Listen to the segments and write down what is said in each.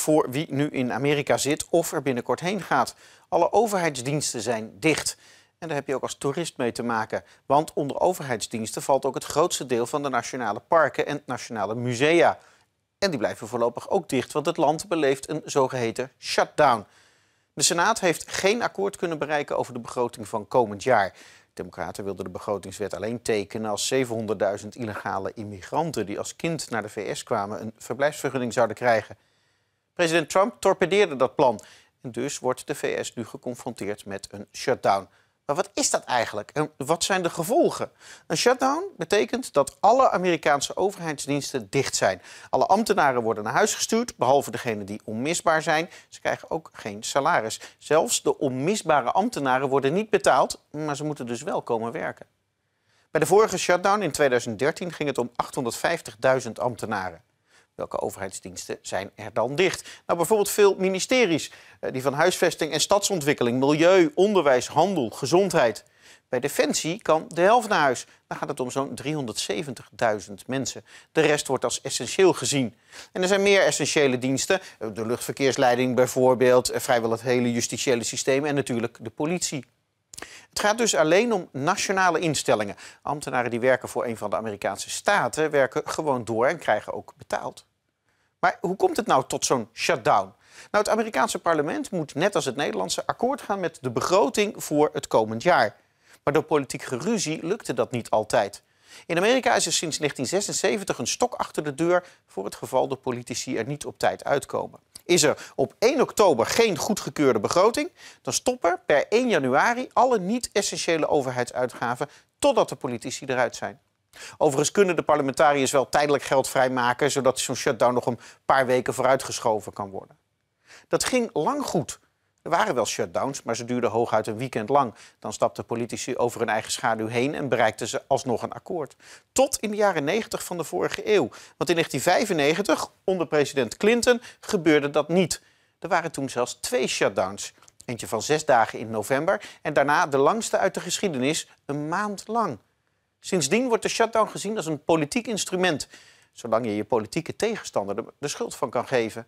voor wie nu in Amerika zit of er binnenkort heen gaat. Alle overheidsdiensten zijn dicht. En daar heb je ook als toerist mee te maken. Want onder overheidsdiensten valt ook het grootste deel van de nationale parken en nationale musea. En die blijven voorlopig ook dicht, want het land beleeft een zogeheten shutdown. De Senaat heeft geen akkoord kunnen bereiken over de begroting van komend jaar. Democraten wilden de begrotingswet alleen tekenen als 700.000 illegale immigranten die als kind naar de VS kwamen een verblijfsvergunning zouden krijgen. President Trump torpedeerde dat plan. En dus wordt de VS nu geconfronteerd met een shutdown. Maar wat is dat eigenlijk en wat zijn de gevolgen? Een shutdown betekent dat alle Amerikaanse overheidsdiensten dicht zijn. Alle ambtenaren worden naar huis gestuurd, behalve degenen die onmisbaar zijn. Ze krijgen ook geen salaris. Zelfs de onmisbare ambtenaren worden niet betaald, maar ze moeten dus wel komen werken. Bij de vorige shutdown in 2013 ging het om 850.000 ambtenaren. Welke overheidsdiensten zijn er dan dicht? Nou, bijvoorbeeld veel ministeries, eh, die van huisvesting en stadsontwikkeling, milieu, onderwijs, handel, gezondheid. Bij Defensie kan de helft naar huis. Dan gaat het om zo'n 370.000 mensen. De rest wordt als essentieel gezien. En er zijn meer essentiële diensten. Eh, de luchtverkeersleiding bijvoorbeeld, eh, vrijwel het hele justitiële systeem en natuurlijk de politie. Het gaat dus alleen om nationale instellingen. Ambtenaren die werken voor een van de Amerikaanse staten werken gewoon door en krijgen ook betaald. Maar hoe komt het nou tot zo'n shutdown? Nou, het Amerikaanse parlement moet net als het Nederlandse akkoord gaan met de begroting voor het komend jaar. Maar door politiek geruzie lukte dat niet altijd. In Amerika is er sinds 1976 een stok achter de deur voor het geval de politici er niet op tijd uitkomen. Is er op 1 oktober geen goedgekeurde begroting, dan stoppen per 1 januari alle niet-essentiële overheidsuitgaven totdat de politici eruit zijn. Overigens kunnen de parlementariërs wel tijdelijk geld vrijmaken, zodat zo'n shutdown nog een paar weken vooruitgeschoven kan worden. Dat ging lang goed er waren wel shutdowns, maar ze duurden hooguit een weekend lang. Dan stapten politici over hun eigen schaduw heen en bereikten ze alsnog een akkoord. Tot in de jaren 90 van de vorige eeuw. Want in 1995, onder president Clinton, gebeurde dat niet. Er waren toen zelfs twee shutdowns. Eentje van zes dagen in november en daarna de langste uit de geschiedenis, een maand lang. Sindsdien wordt de shutdown gezien als een politiek instrument, zolang je je politieke tegenstander de schuld van kan geven.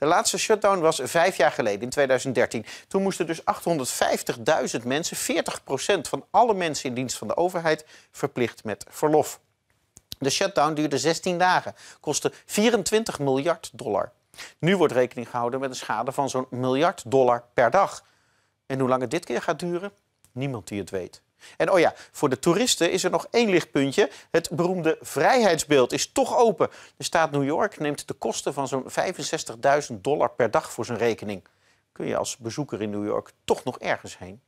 De laatste shutdown was vijf jaar geleden, in 2013. Toen moesten dus 850.000 mensen, 40 van alle mensen in dienst van de overheid, verplicht met verlof. De shutdown duurde 16 dagen, kostte 24 miljard dollar. Nu wordt rekening gehouden met een schade van zo'n miljard dollar per dag. En hoe lang het dit keer gaat duren? Niemand die het weet. En oh ja, voor de toeristen is er nog één lichtpuntje. Het beroemde vrijheidsbeeld is toch open. De staat New York neemt de kosten van zo'n 65.000 dollar per dag voor zijn rekening. Kun je als bezoeker in New York toch nog ergens heen?